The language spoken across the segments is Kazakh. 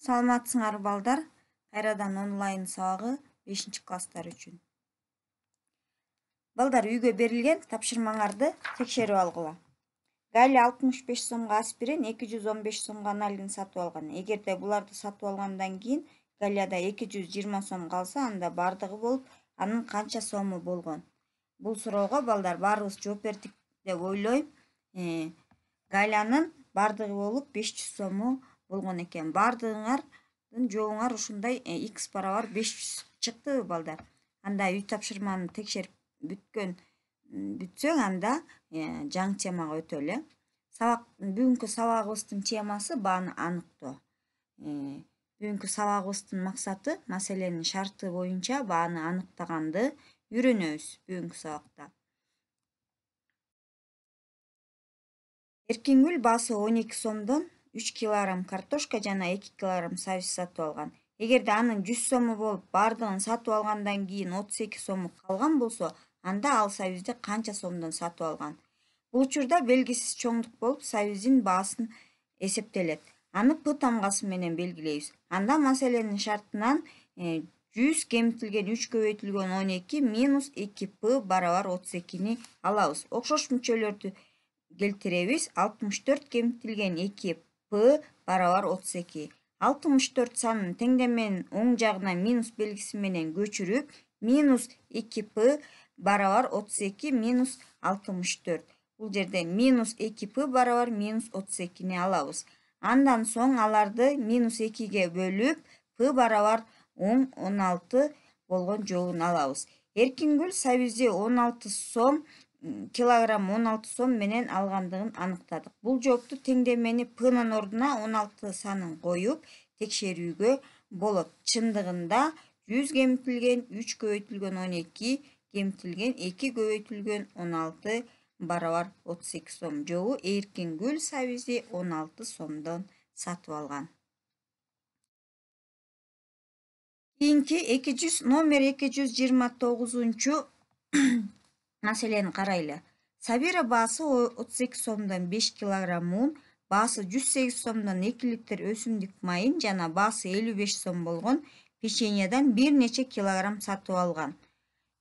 саламатсыңарбы балдар кайрадан онлайн сабагы бешинчи класстар үчүн балдар үйгө берилген тапшырмаңарды текшерип алгыла галя алтымыш беш сомго аспирин эки жүз он беш сомго анальдин сатып алган эгерде буларды сатып алгандан кийин галяда эки жүз жыйырма сом калса анда бардыгы болуп анын канча сому болгон бул суроого балдар баарыбыз жооп бердик деп ойлойм э, галянын бардыгы болуп беш жүз сому болгон экен бардыңар, жообуңар ушундай x э, барабар беш жүз балдар анда үй тапшырманы текшерип бүткөн бүтсөң анда э, жаңы темага өтөлү э сабак бүгүнкү сабагыбыздын темасы бааны аныктоо э, бүгүнкү сабагыбыздын максаты маселенин шарты боюнча бааны аныктаганды үйрөнөбүз бүгүнкү сабакта эркингүл баасы он эки сомдон 3 килограмм картошка жана 2 килограмм сабыз сатып алган эгерде анын 100 сомы болып, баардыгын сатып алгандан кейін 32 сому қалған болсо анда ал сабизди канча сомдон сатып алган бул учурда белгисиз чоңдук болып, сабиздин баасын эсептелет аны п тамгасы менен белгілейіз. анда маселенин шартынан 100 э, кемитилген 3 көбөйтүлгөн 12 минус 2 п барабар 32-ні алабыз окшош мүчөлөрдү келтиребиз 64 төрт 2 п П 32. 64 санын теңдеменин оң жағына минус белгісіменен көчіріп, минус 2 П барабар 32 минус 64. Бұл жерде минус 2 П барабар минус 32 не алабыз. Андан соң аларды минус 2-ге бөліп, П барабар 10, 16 болған жоғын алабыз. Еркенгүл Савизе 16 сом килограмм он алты сом менен алгандыгын аныктадык бул жоопту теңдемени пнын ордуна он алты санын коюп текшерүүгө болот чындыгында жүз кемитилген үч көбөйтүлгөн он эки кемитилген эки көбөйтүлгөн он алты барабар отуз эки сом жообу эркин гүл сабизи он алты сомдон сатып алган кийинки эки жүз номер эки жүз жыйырма тогузунчу маселени қарайлы, сабира басы отуз сомдан 5 беш килограмм мун баасы жүз сегиз литр өсімдік майын жана басы 55 сом болгон печеньедан бир нече килограмм сатып алған.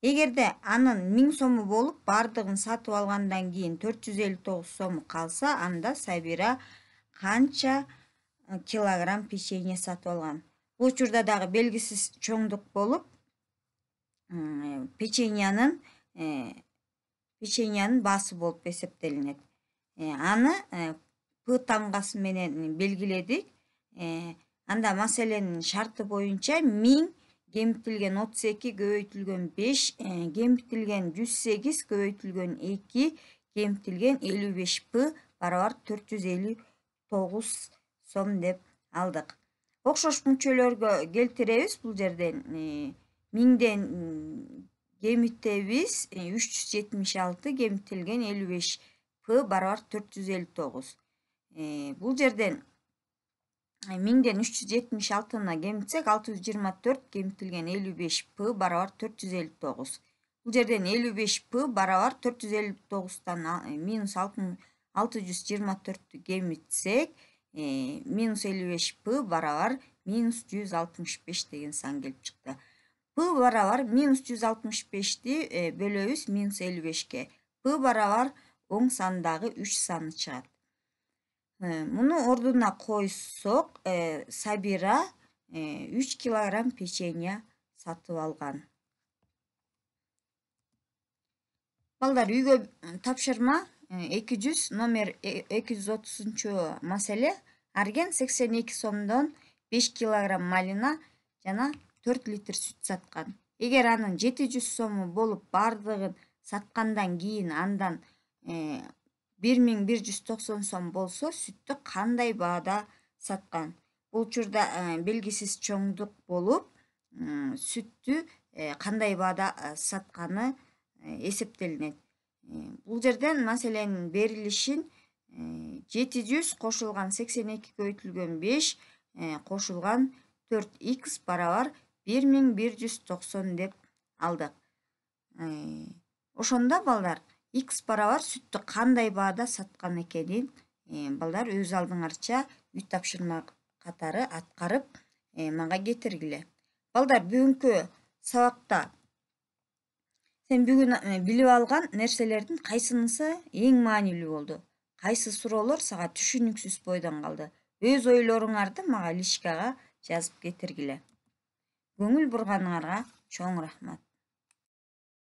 эгерде анын миң сому болуп бардығын сатып алгандан кийин төрт жүз элүү тогуз анда сабира канча килограмм печенье сатып алған. бул учурда дагы белгисиз чоңдук болуп печеньянын печеньенің басы болып есептелінеді. Е, аны е, п таңғасы менен белгіледік. Е, анда мәселенің шарты бойынша 1000 кемітілген 32 көбейтілген 5, е, 108 көбейтілген 2, кемітілген 55 п барабар 459 сом деп алдық. Оқшош мүшелерге келтіреміз бұл жерден 1000ден кемитебиз 376 кемитилген 55 п барабар 459 Бұл жерден миңден 376-на кемітсек, 624 кемитилген 55 п барабар 459 Бұл жерден 55 п барабар 459-тан минус 624 ті кемітсек, минус 55 п барабар минус 165 деген сан келіп çıktı. P баралар 165 ті бөлөйіз минус 55 ке P баралар оң сандағы 3 саны шығады. Мұны ордына ордуна Сабира 3 килограмм печенье сатып алған. Балдар үйгі тапшырма 200 номер 230-чу маселе. Арген 82 сомдан 5 килограмм малина жана 4 литр сүт сатқан. Егер анын 700 сомы болып бардығын сатқандан кейін андан 1190 э, сом болса, сүтті қандай бағада сатқан? Бұл жерде э, белгісіз чоңдық болып, сүтті э, қандай бағада сатқаны э, бұл жерден мәселен берілішін 700 қосылған 82 көйтілген 5 қошылған қосылған 4x барабар 1,190 деп алдық. Э, ошондо балдар x барабар сүттү қандай баада сатқан экенин э, балдар өз алдың үй тапшырма катары аткарып э, мага кетиргиле балдар бүгүнкү сабакта сен бүгүн билип алган нерселердин кайсынысы эң маанилүү болду кайсы суроолор сага түшүнүксүз бойдон қалды өз ойлоруңарды мага личкага жазып кетиргиле көңіл бұрғаныңарға чоң рахмат